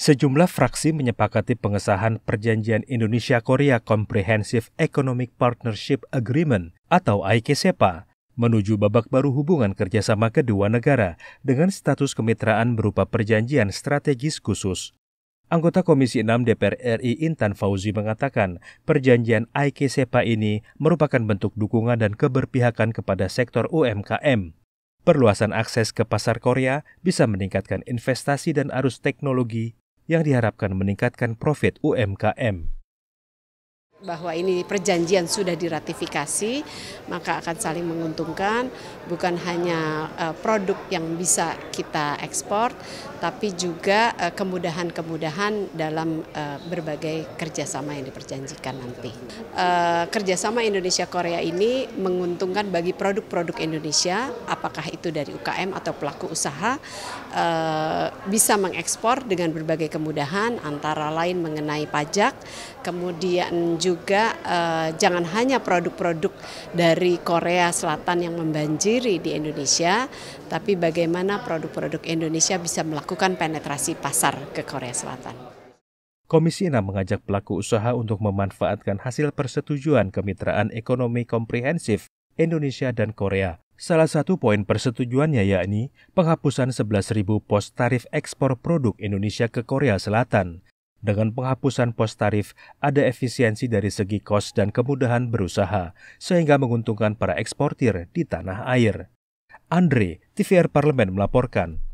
Sejumlah fraksi menyepakati pengesahan Perjanjian Indonesia-Korea Comprehensive Economic Partnership Agreement atau AIKSEPA menuju babak baru hubungan kerjasama kedua negara dengan status kemitraan berupa perjanjian strategis khusus. Anggota Komisi 6 DPR RI Intan Fauzi mengatakan perjanjian AIKSEPA ini merupakan bentuk dukungan dan keberpihakan kepada sektor UMKM. Perluasan akses ke pasar Korea bisa meningkatkan investasi dan arus teknologi yang diharapkan meningkatkan profit UMKM bahwa ini perjanjian sudah diratifikasi, maka akan saling menguntungkan, bukan hanya eh, produk yang bisa kita ekspor, tapi juga eh, kemudahan-kemudahan dalam eh, berbagai kerjasama yang diperjanjikan nanti. kerjasama Indonesia-Korea ini menguntungkan bagi produk-produk Indonesia, apakah itu dari UKM atau pelaku usaha, bisa mengekspor dengan berbagai kemudahan, antara lain mengenai pajak, kemudian juga juga uh, jangan hanya produk-produk dari Korea Selatan yang membanjiri di Indonesia, tapi bagaimana produk-produk Indonesia bisa melakukan penetrasi pasar ke Korea Selatan. Komisi 6 mengajak pelaku usaha untuk memanfaatkan hasil persetujuan kemitraan ekonomi komprehensif Indonesia dan Korea. Salah satu poin persetujuannya yakni penghapusan 11.000 pos tarif ekspor produk Indonesia ke Korea Selatan. Dengan penghapusan pos tarif, ada efisiensi dari segi kos dan kemudahan berusaha, sehingga menguntungkan para eksportir di tanah air. Andre, TVR Parlemen melaporkan.